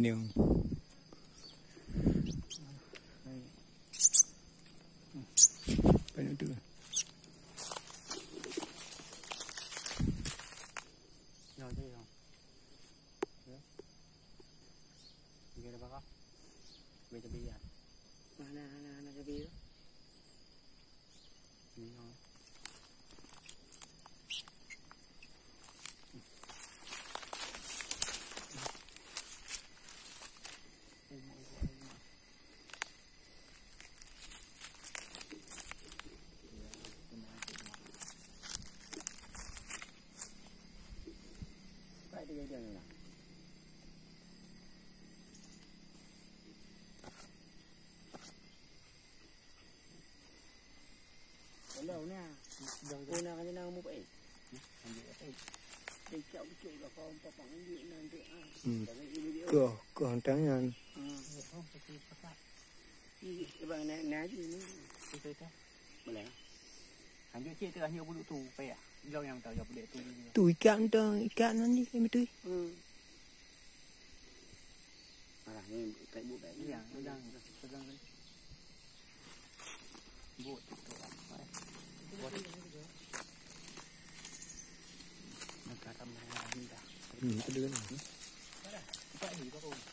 牛。Vâng, né, né gì nữa. Từ từ thế. Mà lẽ. Hắn chưa chia từ nhiều bụi tù phải à? Lâu nhàng tàu dọc để tù. Tùi cạn tờ, cạn nó đi, em tươi. Ừ. Mà là, nên cái bụi đấy. Dạ, nó đang, nó đang đấy. Bụi tụ tụ ạ. Bụi tụ tụ ạ. Nó cả tâm này là hình cả. Ừ, Nhìn cái đứa này. Cái này, cái này có không?